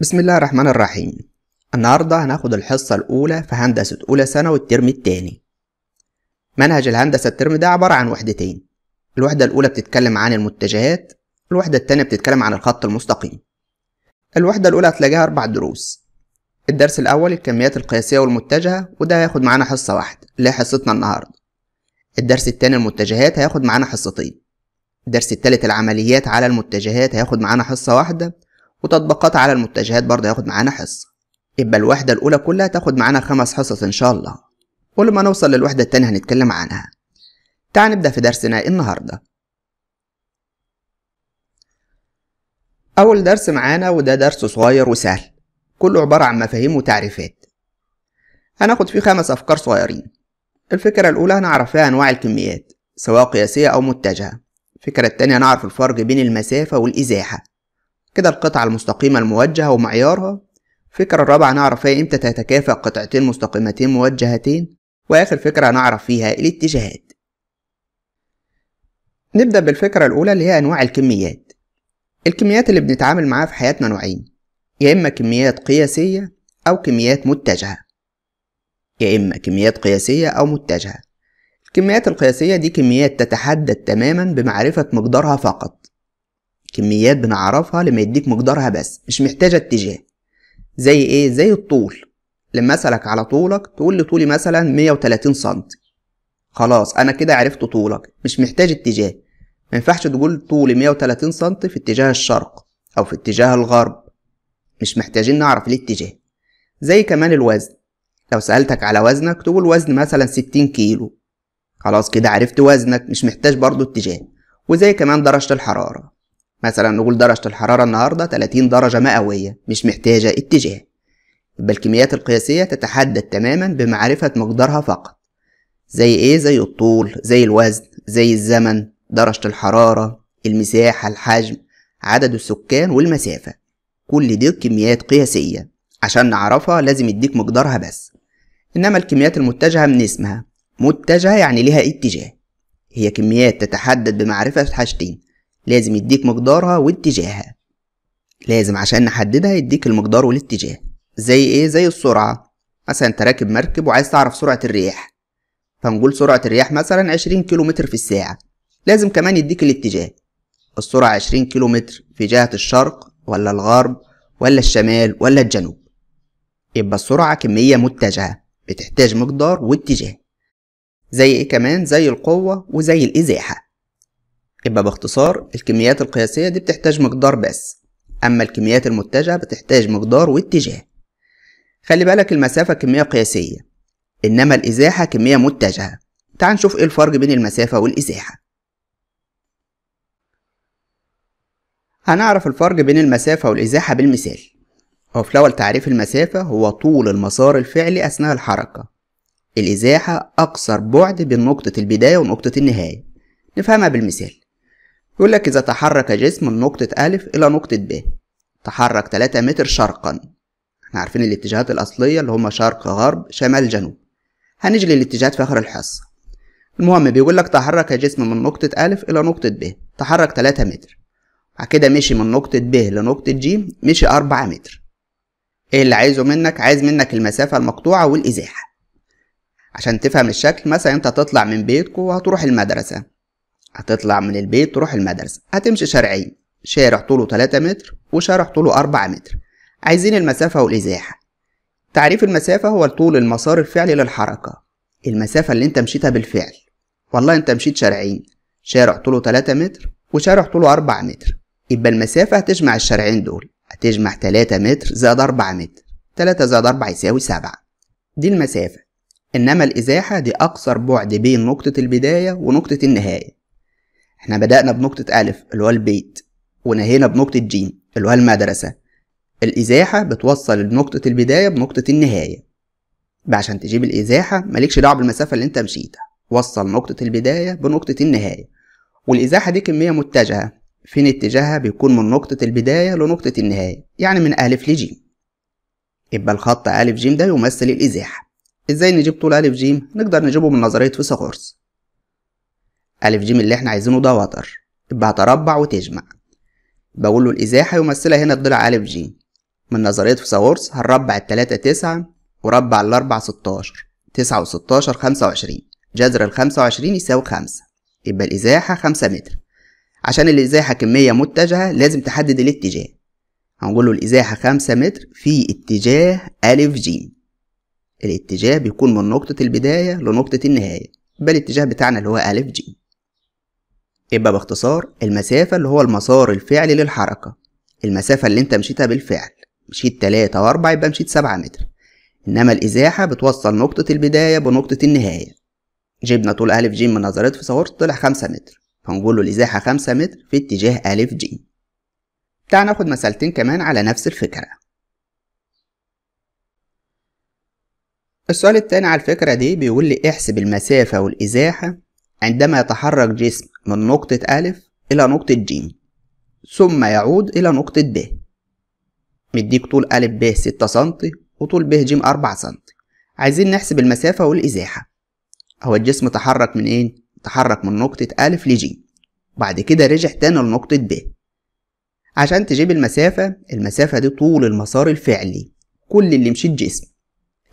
بسم الله الرحمن الرحيم النهاردة هناخد الحصة الأولى في هندسة أولى سنة والترم التاني منهج الهندسة الترم ده عبارة عن وحدتين الوحدة الأولى بتتكلم عن المتجهات الوحدة التانية بتتكلم عن الخط المستقيم الوحدة الأولى هتلاقيها أربع دروس الدرس الأول الكميات القياسية والمتجهة وده هياخد معانا حصة واحدة اللي هي حصتنا النهاردة الدرس التاني المتجهات هياخد معانا حصتين الدرس التالت العمليات على المتجهات هياخد معانا حصة واحدة وتطبيقات على المتجهات برضه هياخد معانا حصة يبقى الوحدة الأولى كلها تاخد معانا خمس حصص إن شاء الله ولما نوصل للوحدة التانية هنتكلم عنها تعال نبدأ في درسنا النهاردة أول درس معانا وده درس صغير وسهل كله عبارة عن مفاهيم وتعريفات هناخد فيه خمس أفكار صغيرين الفكرة الأولى هنعرف فيها أنواع الكميات سواء قياسية أو متجهة الفكرة التانية هنعرف الفرق بين المسافة والإزاحة كده القطعة المستقيمة الموجهة ومعيارها الفكرة الرابعة نعرف فيها امتى تتكافأ قطعتين مستقيمتين موجهتين وآخر فكرة هنعرف فيها إيه الاتجاهات نبدأ بالفكرة الأولى اللي هي أنواع الكميات الكميات اللي بنتعامل معاها في حياتنا نوعين يا إما كميات قياسية أو كميات متجهة يا إما كميات قياسية أو متجهة الكميات القياسية دي كميات تتحدد تماما بمعرفة مقدارها فقط كميات بنعرفها لما يديك مقدارها بس مش محتاجة اتجاه زي ايه زي الطول لما اسألك على طولك تقول لي طولي مثلا 130 سنتي خلاص انا كده عرفت طولك مش محتاج اتجاه ما ينفعش تقول طولي 130 سنتي في اتجاه الشرق او في اتجاه الغرب مش محتاجين نعرف الاتجاه زي كمان الوزن لو سألتك على وزنك تقول وزن مثلا 60 كيلو خلاص كده عرفت وزنك مش محتاج برضو اتجاه وزي كمان درجة الحرارة مثلا نقول درجة الحرارة النهاردة 30 درجة مئوية مش محتاجة اتجاه يبقى الكميات القياسية تتحدد تماما بمعرفة مقدارها فقط زي ايه زي الطول زي الوزن زي الزمن درجة الحرارة المساحة الحجم عدد السكان والمسافة كل دي كميات قياسية عشان نعرفها لازم يديك مقدارها بس إنما الكميات المتجهة من اسمها متجهة يعني لها اتجاه هي كميات تتحدد بمعرفة حاجتين لازم يديك مقدارها واتجاهها لازم عشان نحددها يديك المقدار والاتجاه زي ايه زي السرعة مثلا انت راكب مركب وعايز تعرف سرعة الرياح فنقول سرعة الرياح مثلا عشرين كيلومتر في الساعة لازم كمان يديك الاتجاه السرعة عشرين كيلومتر في جهة الشرق ولا الغرب ولا الشمال ولا الجنوب يبقى السرعة كمية متجهة بتحتاج مقدار واتجاه زي ايه كمان زي القوة وزي الازاحة يبقى باختصار الكميات القياسية دي بتحتاج مقدار بس أما الكميات المتجهة بتحتاج مقدار واتجاه خلي بالك المسافة كمية قياسية إنما الإزاحة كمية متجهة تعال نشوف إيه الفرق بين المسافة والإزاحة هنعرف الفرق بين المسافة والإزاحة بالمثال في الأول تعريف المسافة هو طول المسار الفعلي أثناء الحركة الإزاحة أقصر بعد بين نقطة البداية ونقطة النهاية نفهمها بالمثال يقول لك إذا تحرك جسم من نقطة أ إلى نقطة ب تحرك 3 متر شرقا احنا عارفين الاتجاهات الأصلية اللي هما شرق غرب شمال جنوب هنجلي الاتجاهات في آخر الحصة المهم بيقول لك تحرك جسم من نقطة أ إلى نقطة ب تحرك 3 متر بعد كده مشي من نقطة ب لنقطة ج مشي 4 متر ايه اللي عايزه منك عايز منك المسافة المقطوعة والإزاحة عشان تفهم الشكل مثلا انت هتطلع من بيتكو وهتروح المدرسة هتطلع من البيت تروح المدرسة هتمشي شارعين شارع طوله 3 متر وشارع طوله 4 متر عايزين المسافة والإزاحة تعريف المسافة هو طول المسار الفعلي للحركة المسافة اللي انت مشيتها بالفعل والله انت مشيت شارعين شارع طوله 3 متر وشارع طوله 4 متر يبقى المسافة هتجمع الشارعين دول هتجمع 3 متر زائد 4 متر 3 زائد 4 يساوي 7 دي المسافة إنما الإزاحة دي أقصر بعد بين نقطة البداية ونقطة النهاية احنا بدأنا بنقطة ألف اللي هو البيت ونهينا بنقطة جيم اللي هو المدرسة الإزاحة بتوصل لنقطة البداية بنقطة النهاية عشان تجيب الإزاحة مالكش دعوة بالمسافة اللي أنت مشيتها وصل نقطة البداية بنقطة النهاية والإزاحة دي كمية متجهة فين اتجاهها بيكون من نقطة البداية لنقطة النهاية يعني من ألف لجيم يبقى الخط ألف جيم ده يمثل الإزاحة إزاي نجيب طول ألف جيم؟ نقدر نجيبه من نظرية فيثاغورس ألف جيم اللي احنا عايزينه ده وتر يبقى هتربع وتجمع بقول له الإزاحة يمثلها هنا الضلع ألف جيم من نظرية فيثاغورس هنربع التلاتة تسعة وربع الأربعة ستاشر تسعة وستاشر خمسة وعشرين جذر الخمسة وعشرين يساوي خمسة يبقى الإزاحة خمسة متر عشان الإزاحة كمية متجهة لازم تحدد الاتجاه هنقول له الإزاحة خمسة متر في اتجاه ألف جيم الاتجاه بيكون من نقطة البداية لنقطة النهاية يبقى الاتجاه بتاعنا اللي هو ألف جيم يبقى باختصار المسافة اللي هو المسار الفعلي للحركة المسافة اللي انت مشيتها بالفعل مشيت تلاتة واربعة يبقى مشيت سبعة متر إنما الإزاحة بتوصل نقطة البداية بنقطة النهاية جبنا طول ألف ج من نظرية فيثاغورس طلع خمسة متر فنقول له الإزاحة خمسة متر في اتجاه ألف ج تعال ناخد مسألتين كمان على نفس الفكرة السؤال التاني على الفكرة دي بيقول لي احسب المسافة والإزاحة عندما يتحرك جسم من نقطة أ إلى نقطة ج ثم يعود إلى نقطة د مديك طول أ ب ستة سنتي وطول ب ج أربعة سنتي عايزين نحسب المسافة والإزاحة هو الجسم تحرك من إيه؟ تحرك من نقطة أ لج بعد كده رجع تاني لنقطة ب عشان تجيب المسافة المسافة دي طول المسار الفعلي كل اللي مشي الجسم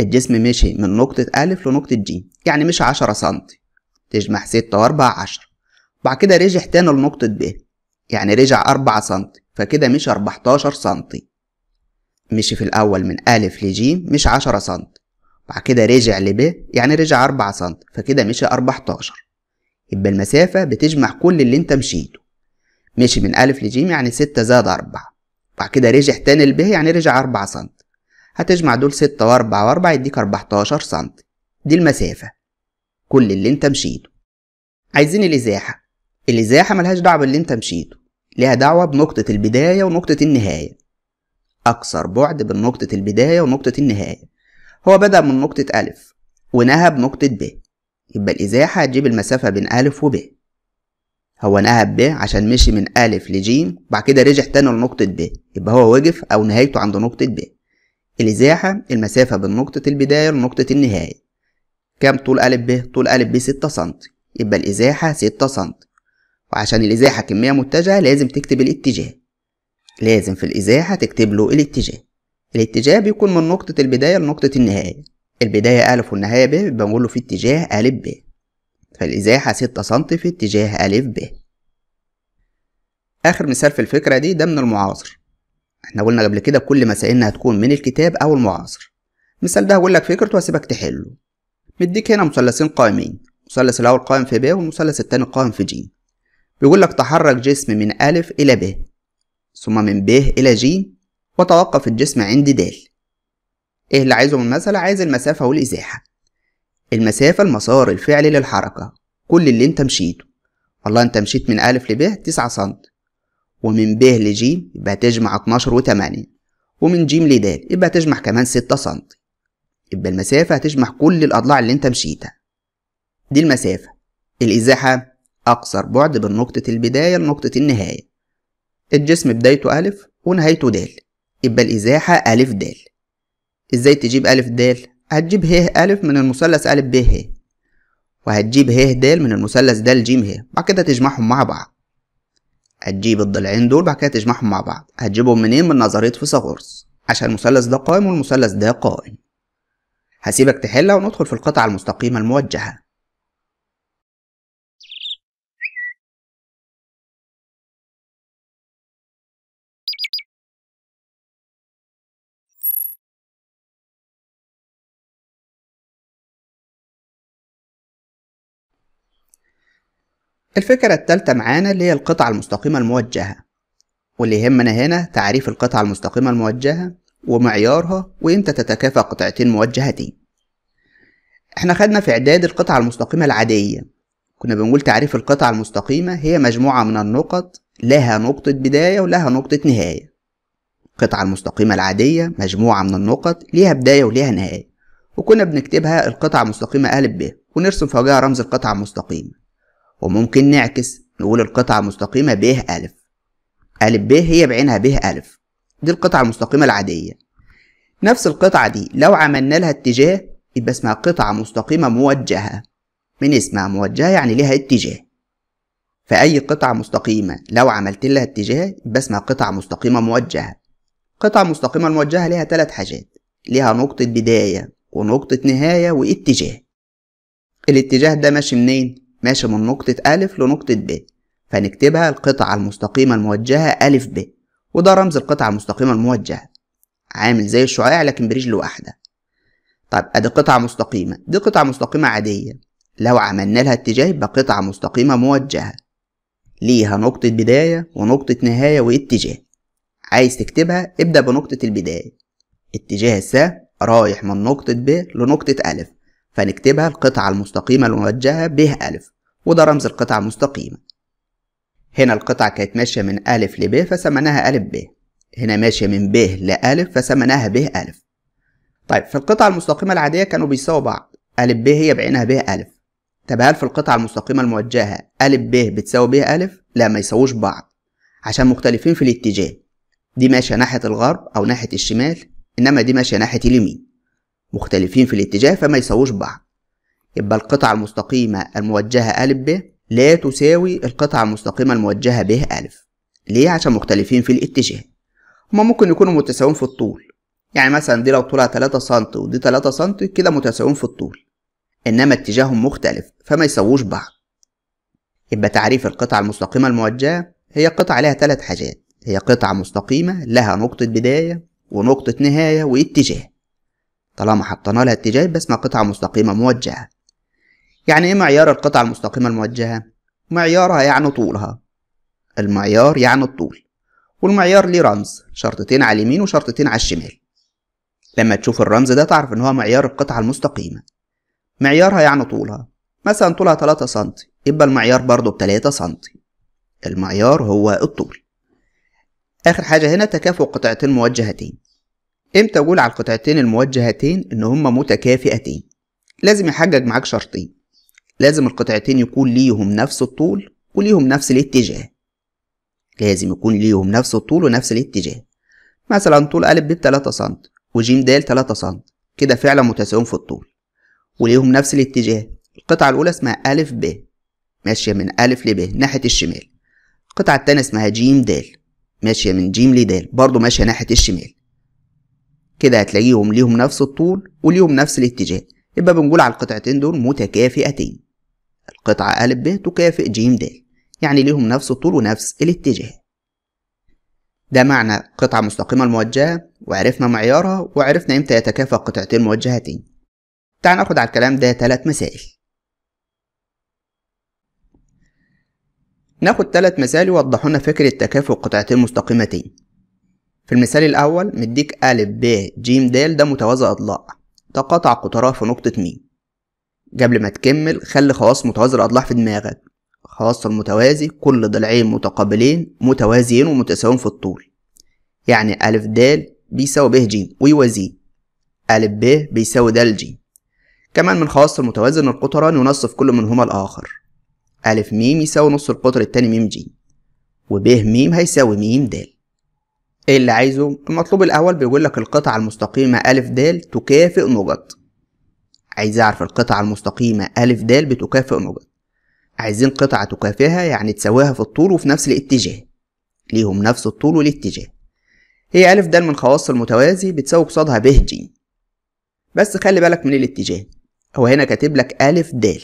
الجسم مشي من نقطة أ لنقطة ج يعني مش عشرة سنتي تجمع ستة وأربعة عشرة بعد كده رجع تاني لنقطة ب يعني رجع أربعة سنتي فكده مش أربعتاشر سنتي مشي في الأول من أ لجيم مش عشرة سنتي بعد كده رجع ب يعني رجع أربعة سنتي فكده مشي أربعتاشر يبقى المسافة بتجمع كل اللي انت مشيته مشي من أ لجيم يعني ستة زائد أربعة بعد كده رجع تاني ب يعني رجع أربعة سنتي هتجمع دول ستة وأربعة وأربعة يديك أربعتاشر سنتي دي المسافة كل اللي انت مشيته عايزين الإزاحة الازاحه ملهاش دعوه باللي انت مشيته ليها دعوه بنقطه البدايه ونقطه النهايه اقصر بعد بين نقطه البدايه ونقطه النهايه هو بدا من نقطه الف ونهى بنقطه ب يبقى الازاحه هتجيب المسافه بين الف وب هو نهى ب عشان مشي من الف لجيم بعد كده رجع تاني لنقطه ب يبقى هو وقف او نهايته عند نقطه ب الازاحه المسافه بين نقطه البدايه لنقطه النهايه كام طول ألف ب؟ طول ألف ب 6 سم يبقى الإزاحة 6 سم وعشان الإزاحة كمية متجهة لازم تكتب الاتجاه لازم في الإزاحة تكتب له الاتجاه الاتجاه بيكون من نقطة البداية لنقطة النهاية البداية أ والنهاية ب بنقول له في اتجاه أ ب فالإزاحة ستة سم في اتجاه أ ب آخر مثال في الفكرة دي ده من المعاصر احنا قلنا قبل كده كل مسائلنا هتكون من الكتاب أو المعاصر المثال ده هقول لك فكرته وهسيبك تحله مديك هنا مثلثين قائمين المثلث الأول قائم في ب والمثلث التاني قائم في ج بيقول لك تحرك جسم من أ إلى ب ثم من ب إلى ج وتوقف الجسم عند د إيه اللي عايزه من المثل؟ عايز المسافة والإزاحة المسافة المسار الفعلي للحركة كل اللي انت مشيته والله انت مشيت من أ لب تسعة سم ومن ب لج يبقى تجمع اتناشر وتمانية ومن ج لد يبقى تجمع كمان ستة سم يبقى المسافة هتجمع كل الأضلاع اللي انت مشيتها دي المسافة الإزاحة أقصر بعد بين نقطة البداية لنقطة النهاية الجسم بدايته ألف ونهايته دال يبقى الإزاحة ألف دال إزاي تجيب ألف دال؟ هتجيب ه ألف من المثلث ألف ب ه وهتجيب ه د من المثلث د ج ه بعد كده تجمعهم مع بعض هتجيب الضلعين دول بعد كده تجمعهم مع بعض هتجيبهم منين من نظريه فيثاغورس عشان المثلث ده قائم والمثلث ده قائم هسيبك تحلها وندخل في القطعه المستقيمه الموجهه الفكرة التالتة معانا اللي هي القطعة المستقيمة الموجهة واللي يهمنا هنا تعريف القطعة المستقيمة الموجهة ومعيارها وامتى تتكافى قطعتين موجهتين احنا خدنا في اعداد القطعة المستقيمة العادية كنا بنقول تعريف القطعة المستقيمة هي مجموعة من النقط لها نقطة بداية ولها نقطة نهاية القطعة المستقيمة العادية مجموعة من النقط ليها بداية وليها نهاية وكنا بنكتبها القطعة المستقيمة أ ب ونرسم فوقها رمز القطعة المستقيمة وممكن نعكس نقول القطعة مستقيمة ب أ أ ب هي بعينها ب أ دي القطعة المستقيمة العادية نفس القطعة دي لو عملنا لها اتجاه يبقى اسمها قطعة مستقيمة موجهة من اسمها موجهة يعني لها اتجاه فأي قطعة مستقيمة لو عملت لها اتجاه يبقى اسمها قطعة مستقيمة موجهة قطعة مستقيمة الموجهة ليها ثلاث حاجات ليها نقطة بداية ونقطة نهاية واتجاه الاتجاه ده ماشي منين؟ ماشي من نقطة ألف لنقطة ب فنكتبها القطعة المستقيمة الموجهة ألف ب وده رمز القطعة المستقيمة الموجهة عامل زي الشعاع لكن برجل واحدة طب أدي قطعة مستقيمة دي قطعة مستقيمة عادية لو عملنا لها اتجاه يبقى قطعة مستقيمة موجهة ليها نقطة بداية ونقطة نهاية واتجاه عايز تكتبها ابدأ بنقطة البداية اتجاه السهم رايح من نقطة ب لنقطة ألف فنكتبها القطعة المستقيمة الموجهة به ألف وده رمز القطعة مستقيم هنا القطعة كانت ماشية من أ ل ب فسميناها أ ب هنا ماشية من ب أ فسميناها ب أ طيب في القطعة المستقيمة العادية كانوا بيساووا بعض أ ب هي بعينها ب أ طب هل في القطعة المستقيمة الموجهة أ ب بتساوي ب أ لا ما يساووش بعض عشان مختلفين في الاتجاه دي ماشية ناحية الغرب أو ناحية الشمال إنما دي ماشية ناحية اليمين مختلفين في الاتجاه فما يساووش بعض يبقى القطعة المستقيمة الموجهة أ ب لا تساوي القطعة المستقيمة الموجهة ب أ ليه عشان مختلفين في الاتجاه هما ممكن يكونوا متساويين في الطول يعني مثلا دي لو طولها 3 سم ودي 3 سم كده متساويين في الطول إنما اتجاههم مختلف فما يساووش بعض يبقى تعريف القطعة المستقيمة الموجهة هي قطعة لها ثلاث حاجات هي قطعة مستقيمة لها نقطة بداية ونقطة نهاية واتجاه طالما حطينا لها اتجاه بس ما قطعة مستقيمة موجهة يعني إيه معيار القطعة المستقيمة الموجهة؟ معيارها يعني طولها المعيار يعني الطول والمعيار ليه رمز شرطتين على اليمين وشرطتين على الشمال لما تشوف الرمز ده تعرف إن هو معيار القطعة المستقيمة معيارها يعني طولها مثلا طولها 3 سنتي يبقى المعيار برضه بتلاتة سنتي المعيار هو الطول آخر حاجة هنا تكافؤ قطعتين موجهتين امتى أقول على القطعتين الموجهتين إن هما متكافئتين لازم يحجج معاك شرطين لازم القطعتين يكون ليهم نفس الطول وليهم نفس الاتجاه لازم يكون ليهم نفس الطول ونفس الاتجاه مثلا طول أ ب 3 سم وج د 3 سم كده فعلا متساويين في الطول وليهم نفس الاتجاه القطعة الأولى اسمها أ ب ماشية من أ لب ناحية الشمال القطعة التانية اسمها ج د ماشية من ج لد برضه ماشية ناحية الشمال كده هتلاقيهم ليهم نفس الطول وليهم نفس الاتجاه يبقى بنقول على القطعتين دول متكافئتين القطعة أ ب تكافئ ج د يعني ليهم نفس الطول ونفس الاتجاه ده معنى قطعة مستقيمة الموجهة وعرفنا معيارها وعرفنا امتى يتكافئ قطعتين موجهتين تعال ناخد على الكلام ده تلات مسائل ناخد تلات مسائل يوضحولنا فكرة تكافؤ قطعتين مستقيمتين في المثال الأول مديك أ ب ج د ده متوازى أضلاع تقاطع قطرها في نقطة م قبل ما تكمل خلي خواص متوازي الأضلاع في دماغك خواص المتوازي كل ضلعين متقابلين متوازيين ومتساويين في الطول يعني أ د بيساوي ب ج ويوازيه أ ب بيساوي د ج كمان من خواص المتوازي إن القطران ينصف كل منهما الآخر أ م يساوي نص القطر التاني م ج و ب م هيساوي م د ايه اللي عايزه المطلوب الأول بيقول لك القطعة المستقيمة أ د تكافئ نقط عايز أعرف القطعة المستقيمة أ د بتكافئ نقط عايزين قطعة تكافئها يعني تساويها في الطول وفي نفس الاتجاه ليهم نفس الطول والاتجاه هي أ د من خواص المتوازي بتساوي قصادها ب ج بس خلي بالك من الاتجاه هو هنا كاتب لك أ د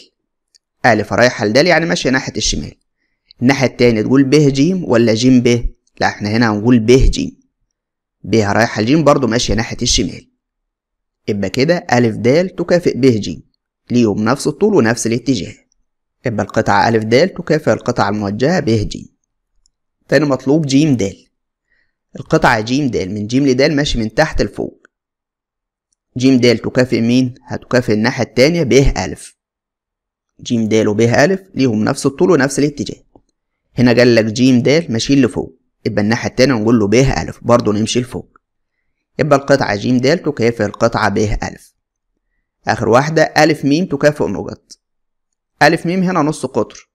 أ رايحة لد يعني ماشية ناحية الشمال الناحية التانية تقول ب ج ولا ج ب لا احنا هنا هنقول ب ج ب رايحة لج برضه ماشية ناحية الشمال يبقى كده أ د تكافئ ب ج ليهم نفس الطول ونفس الاتجاه يبقى القطعة أ د تكافئ القطعة الموجهة ب ج تاني مطلوب ج د القطعة ج د من ج لد ماشي من تحت لفوق ج د تكافئ مين؟ هتكافئ الناحية التانية ب أ ج د وب أ ليهم نفس الطول ونفس الاتجاه هنا جالك ج د ماشيين لفوق يبقى الناحية التانية نقول له ب أ برضه نمشي لفوق يبقى القطعة ج د تكافئ القطعة ب أ آخر واحدة أ م تكافئ نقط أ م هنا نص قطر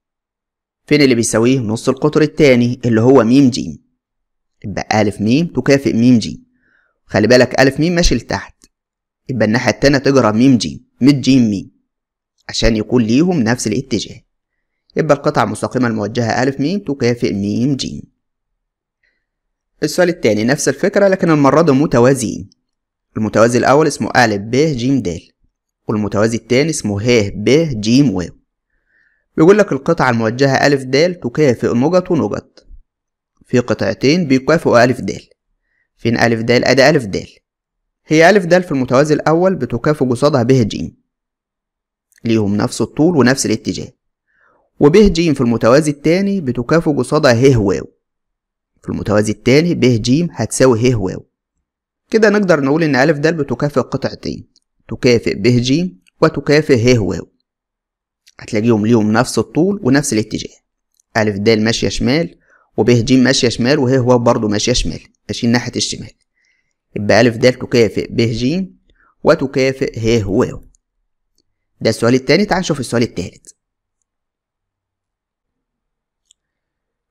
فين اللي بيساويه نص القطر التاني اللي هو م ج يبقى أ م تكافئ م ج خلي بالك أ م ماشي لتحت يبقى الناحية التانية تجرى م ج مد ج م عشان يكون ليهم نفس الاتجاه يبقى القطعة المستقيمة الموجهة أ م تكافئ م ج السؤال التاني نفس الفكرة لكن المرة دي متوازيين المتوازي الأول اسمه أ ب ج د والمتوازي التاني اسمه ه ب ج واو بيقول لك القطعة الموجهة أ د تكافئ نقط ونقط في قطعتين بيكافئوا أ د فين أ د أدي أ د هي أ د في المتوازي الأول بتكافئ قصادها ب ج ليهم نفس الطول ونفس الاتجاه وب ج في المتوازي التاني بتكافئ قصادها ه واو في المتوازي التاني ب ج هتساوي ه واو كده نقدر نقول إن أ د بتكافئ قطعتين تكافئ ب ج وتكافئ ه واو هتلاقيهم ليهم نفس الطول ونفس الاتجاه أ د ماشية شمال وب ج ماشية شمال وه واو برضه ماشية شمال ماشيين ناحية الشمال يبقى أ د تكافئ ب ج وتكافئ ه واو ده السؤال التاني تعال نشوف السؤال التالت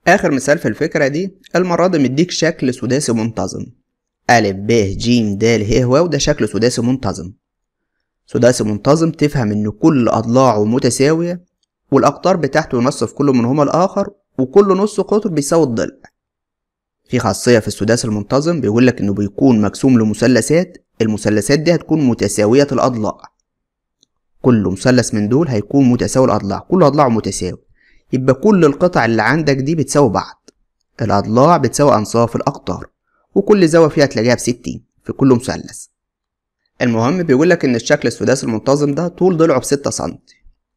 آخر مثال في الفكرة دي المرة دي مديك شكل سداسي منتظم أ ب ج د ه و ده شكل سداسي منتظم سداسي منتظم تفهم إن كل أضلاعه متساوية والأقطار بتاعته ينصف كل منهما الآخر وكل نص قطر بيساوي الضلع في خاصية في السداسي المنتظم بيقولك إنه بيكون مقسوم لمثلثات المثلثات دي هتكون متساوية الأضلاع كل مثلث من دول هيكون متساوي الأضلاع كل أضلاعه متساوي يبقى كل القطع اللي عندك دي بتساوي بعض الأضلاع بتساوي أنصاف الأقطار وكل زاوية فيها تلاقيها بستين في كل مثلث المهم بيقولك إن الشكل السداسي المنتظم ده طول ضلعه بستة سنتي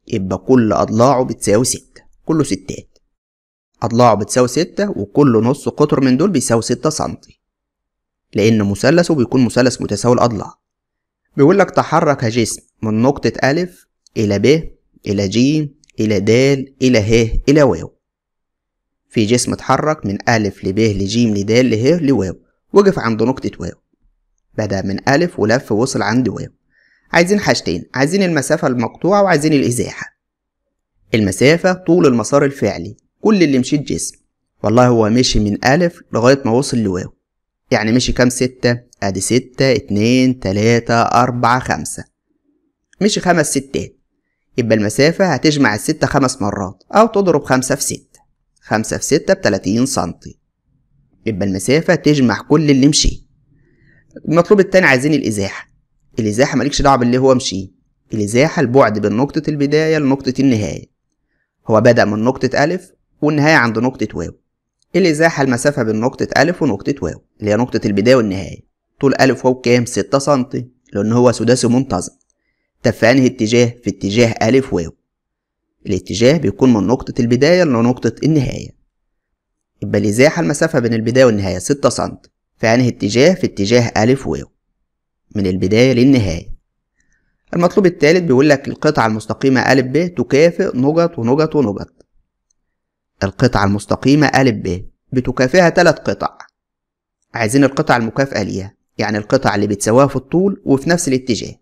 يبقى كل أضلاعه بتساوي ستة كله ستات أضلاعه بتساوي ستة وكل نص قطر من دول بيساوي ستة سنتي لأن مثلثه بيكون مثلث متساوي الأضلاع بيقولك تحرك جسم من نقطة أ إلى ب إلى ج إلى د إلى ه إلى واو في جسم اتحرك من ألف لب لجيم لد له لواو وقف عند نقطة واو بدأ من ألف ولف وصل عند واو عايزين حاجتين عايزين المسافة المقطوعة وعايزين الإزاحة المسافة طول المسار الفعلي كل اللي مشيت جسم والله هو مشي من ألف لغاية ما وصل لواو يعني مشي كام ستة أدي ستة اتنين تلاتة أربعة خمسة مشي خمس ستات يبقى المسافة هتجمع الستة خمس مرات أو تضرب خمسة في ستة خمسة في ستة بتلاتين سنتي يبقى المسافة تجمع كل اللي مشي المطلوب التاني عايزين الإزاحة الإزاحة مالكش دعوة باللي هو مشي الإزاحة البعد بين نقطة البداية لنقطة النهاية هو بدأ من نقطة ألف والنهاية عند نقطة واو الإزاحة المسافة بين نقطة ألف ونقطة واو اللي هي نقطة البداية والنهاية طول ألف واو كام؟ ستة سنتي لأن هو سداسي منتظم طب في أنهي اتجاه؟ في اتجاه ألف واو الاتجاه بيكون من نقطة البداية لنقطة النهاية يبقى الإزاحة المسافة بين البداية والنهاية ستة سنت في أنهي اتجاه؟ في اتجاه ألف واو من البداية للنهاية المطلوب الثالث بيقول لك القطعة المستقيمة أ ب تكافئ نقط ونقط ونقط القطعة المستقيمة أ ب بتكافئها تلات قطع عايزين القطع المكافئة ليها يعني القطع اللي بتساواها في الطول وفي نفس الاتجاه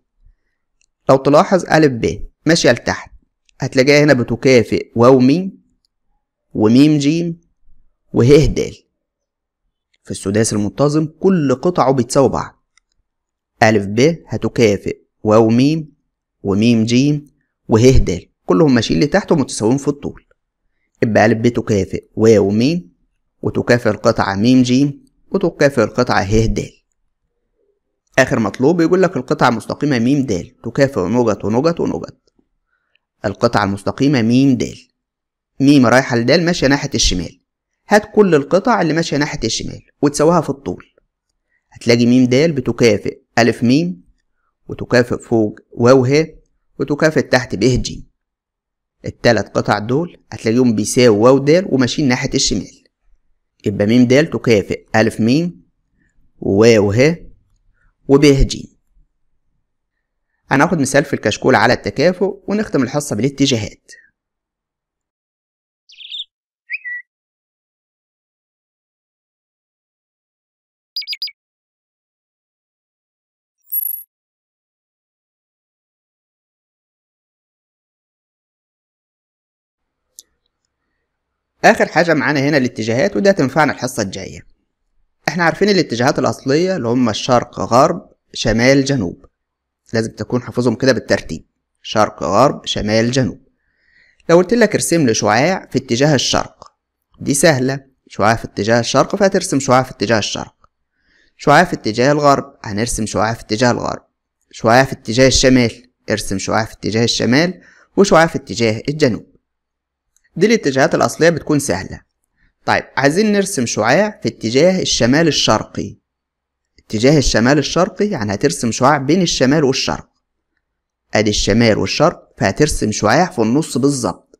لو تلاحظ أ ب ماشية لتحت هتلاقيها هنا بتكافئ واو ميم وميم جيم وه د في السداس المنتظم كل قطعه بتساوي بعض أ ب هتكافئ واو ميم وميم جيم وه د كلهم ماشيين لتحت ومتساويين في الطول يبقى أ ب تكافئ واو ميم وتكافئ القطعة ميم جيم وتكافئ القطعة ه د آخر مطلوب يقول لك القطعة المستقيمة م د تكافئ نقط ونقط ونقط القطعة المستقيمة م د م رايحة لد ماشية ناحية الشمال هات كل القطع اللي ماشية ناحية الشمال وتساويها في الطول هتلاقي م د بتكافئ أ م وتكافئ فوق واو ه وتكافئ تحت ب ج التلات قطع دول هتلاقيهم بيساووا واو د وماشيين ناحية الشمال يبقى م د تكافئ أ م وواو ه وبهجين هناخد مثال في الكشكول على التكافؤ ونختم الحصة بالاتجاهات آخر حاجة معانا هنا الاتجاهات وده تنفعنا الحصة الجاية احنا عارفين الاتجاهات الأصلية اللي هما الشرق غرب شمال جنوب لازم تكون حافظهم كده بالترتيب شرق غرب شمال جنوب لو قلت لك ارسم لي شعاع في اتجاه الشرق دي سهلة شعاع في اتجاه الشرق فهترسم شعاع في اتجاه الشرق شعاع في اتجاه الغرب هنرسم شعاع في اتجاه الغرب شعاع في اتجاه الشمال ارسم شعاع في اتجاه الشمال وشعاع في اتجاه الجنوب دي الاتجاهات الأصلية بتكون سهلة طيب عايزين نرسم شعاع في اتجاه الشمال الشرقي اتجاه الشمال الشرقي يعني هترسم شعاع بين الشمال والشرق ادي الشمال والشرق فهترسم شعاع في النص بالظبط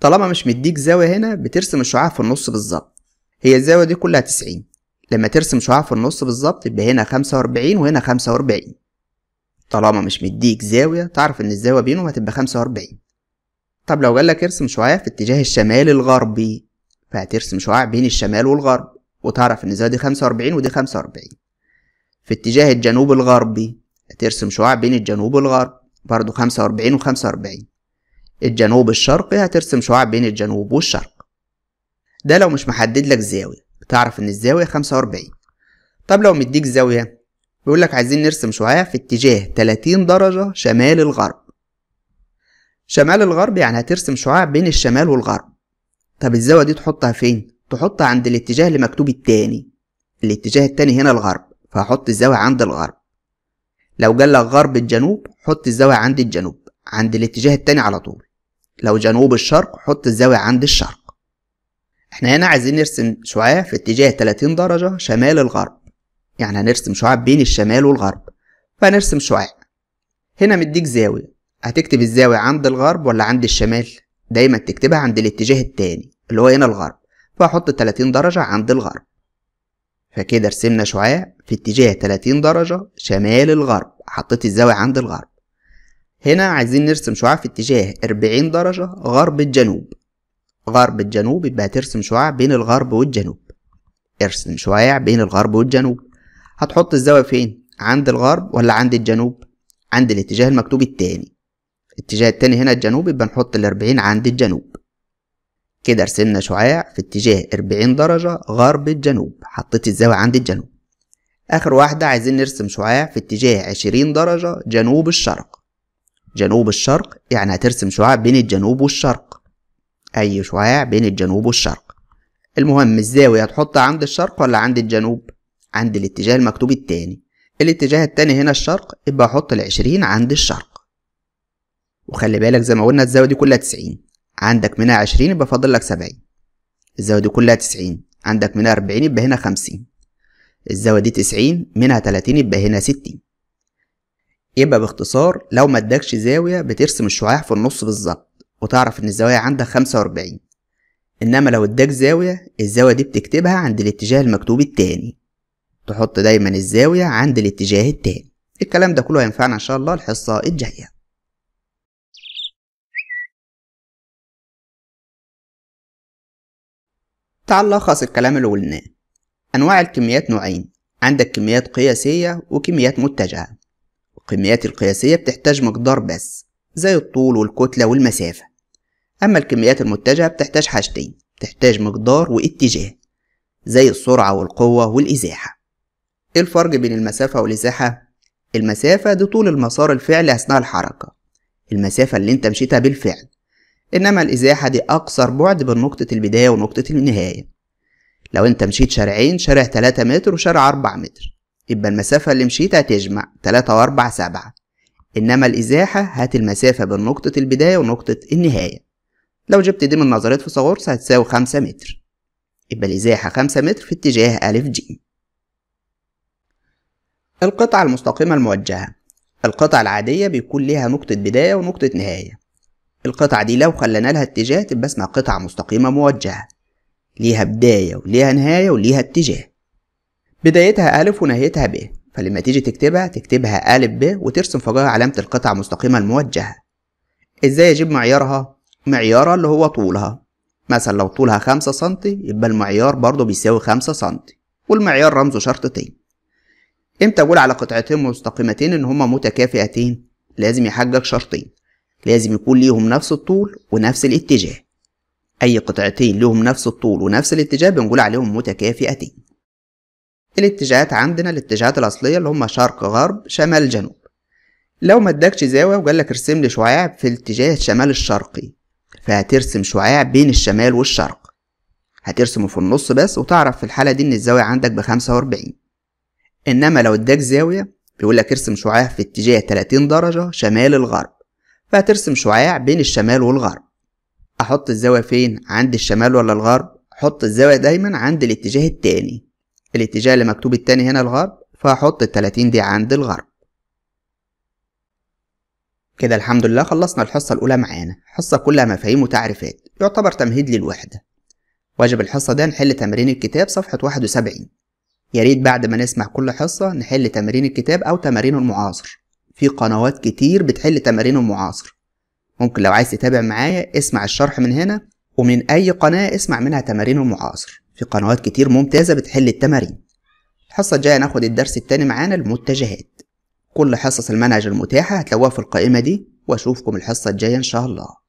طالما مش مديك زاوية هنا بترسم الشعاع في النص بالظبط هي الزاوية دي كلها تسعين لما ترسم شعاع في النص بالظبط يبقى هنا خمسة وأربعين وهنا خمسة وأربعين طالما مش مديك زاوية تعرف إن الزاوية بينهم هتبقى خمسة وأربعين طب لو لك ارسم شعاع في اتجاه الشمال الغربي فهترسم شعاع بين الشمال والغرب وتعرف ان زاوية دي خمسة وأربعين ودي خمسة وأربعين في اتجاه الجنوب الغربي هترسم شعاع بين الجنوب والغرب برضو خمسة وأربعين وخمسة وأربعين الجنوب الشرقي هترسم شعاع بين الجنوب والشرق ده لو مش محدد لك زاوية بتعرف ان الزاوية خمسة وأربعين طب لو مديك زاوية لك عايزين نرسم شعاع في اتجاه 30 درجة شمال الغرب شمال الغرب يعني هترسم شعاع بين الشمال والغرب طب الزاوية دي تحطها فين؟ تحطها عند الاتجاه اللي مكتوب التاني الاتجاه التاني هنا الغرب فهحط الزاوية عند الغرب لو جالك غرب الجنوب حط الزاوية عند الجنوب عند الاتجاه التاني على طول لو جنوب الشرق حط الزاوية عند الشرق احنا هنا عايزين نرسم شعاع في اتجاه 30 درجة شمال الغرب يعني هنرسم شعاع بين الشمال والغرب فنرسم شعاع هنا مديك زاوية هتكتب الزاوية عند الغرب ولا عند الشمال دايما تكتبها عند الاتجاه التاني اللي هو هنا الغرب فأحط 30 درجة عند الغرب فكده رسمنا شعاع في اتجاه 30 درجة شمال الغرب حطيت الزاوية عند الغرب هنا عايزين نرسم شعاع في اتجاه 40 درجة غرب الجنوب غرب الجنوب يبقى هترسم شعاع بين الغرب والجنوب ارسم شعاع بين الغرب والجنوب هتحط الزاوية فين عند الغرب ولا عند الجنوب عند الاتجاه المكتوب التاني الاتجاه التاني هنا الجنوب يبقى نحط الأربعين عند الجنوب كده رسمنا شعاع في اتجاه 40 درجة غرب الجنوب حطيت الزاوية عند الجنوب آخر واحدة عايزين نرسم شعاع في اتجاه 20 درجة جنوب الشرق جنوب الشرق يعني هترسم شعاع بين الجنوب والشرق أي شعاع بين الجنوب والشرق المهم الزاوية هتحط عند الشرق ولا عند الجنوب عند الاتجاه المكتوب التاني الاتجاه التاني هنا الشرق يبقى أحط العشرين عند الشرق وخلي بالك زي ما قلنا الزاوية دي كلها تسعين عندك منها عشرين يبقى فاضل لك سبعين الزاوية دي كلها تسعين عندك منها أربعين يبقى هنا خمسين الزاوية دي تسعين منها تلاتين يبقى هنا ستين يبقى باختصار لو ما ادكش زاوية بترسم الشعاع في النص بالظبط وتعرف ان الزوايا عندك خمسة وأربعين انما لو اداك زاوية الزاوية دي بتكتبها عند الاتجاه المكتوب التاني تحط دايما الزاوية عند الاتجاه التاني الكلام ده كله هينفعنا ان شاء الله الحصة الجاية تعال نلخص الكلام اللي قلناه أنواع الكميات نوعين عندك كميات قياسية وكميات متجهة الكميات القياسية بتحتاج مقدار بس زي الطول والكتلة والمسافة أما الكميات المتجهة بتحتاج حاجتين بتحتاج مقدار واتجاه زي السرعة والقوة والإزاحة إيه الفرق بين المسافة والإزاحة؟ المسافة دي طول المسار الفعلي أثناء الحركة المسافة اللي أنت مشيتها بالفعل إنما الإزاحة دي أقصر بعد بين نقطة البداية ونقطة النهاية لو أنت مشيت شارعين شارع تلاتة متر وشارع أربعة متر يبقى المسافة اللي مشيتها تجمع تلاتة وأربعة سبعة إنما الإزاحة هات المسافة بين نقطة البداية ونقطة النهاية لو جبت دي من نظرية فيثاغورس هتساوي خمسة متر يبقى الإزاحة خمسة متر في اتجاه أ ج القطعة المستقيمة الموجهة القطع العادية بيكون ليها نقطة بداية ونقطة نهاية القطعة دي لو خلينا لها اتجاه تبقى اسمها قطعة مستقيمة موجهة ليها بداية وليها نهاية وليها اتجاه بدايتها ألف ونهايتها ب فلما تيجي تكتبها تكتبها ألف ب وترسم فوقها علامة القطعة المستقيمة الموجهة ازاي أجيب معيارها؟ معيارها اللي هو طولها مثلا لو طولها خمسة سنتي يبقى المعيار برضه بيساوي خمسة سنتي والمعيار رمزه شرطتين امتى أقول على قطعتين مستقيمتين إن هما متكافئتين؟ لازم يحقق شرطين لازم يكون ليهم نفس الطول ونفس الاتجاه أي قطعتين لهم نفس الطول ونفس الاتجاه بنقول عليهم متكافئتين الاتجاهات عندنا الاتجاهات الأصلية اللي هما شرق غرب شمال جنوب لو ما ادكش زاوية وقالك ارسم لي شعاع في الاتجاه الشمال الشرقي فهترسم شعاع بين الشمال والشرق هترسمه في النص بس وتعرف في الحالة دي إن الزاوية عندك بخمسة وأربعين إنما لو اداك زاوية بيقولك ارسم شعاع في اتجاه تلاتين درجة شمال الغرب فهترسم شعاع بين الشمال والغرب احط الزاوية فين عند الشمال ولا الغرب حط الزاوية دايما عند الاتجاه التاني الاتجاه اللي مكتوب التاني هنا الغرب فهحط التلاتين دي عند الغرب كده الحمد لله خلصنا الحصة الأولى معانا حصة كلها مفاهيم وتعريفات يعتبر تمهيد للوحدة واجب الحصة ده نحل تمرين الكتاب صفحة واحد وسبعين ياريت بعد ما نسمع كل حصة نحل تمرين الكتاب أو تمارين المعاصر في قنوات كتير بتحل تمارين المعاصر ممكن لو عايز تتابع معايا اسمع الشرح من هنا ومن أي قناة اسمع منها تمارين المعاصر في قنوات كتير ممتازة بتحل التمارين الحصة الجاية ناخد الدرس التاني معانا المتجهات كل حصص المنهج المتاحة هتلاقوها في القائمة دي وأشوفكم الحصة الجاية إن شاء الله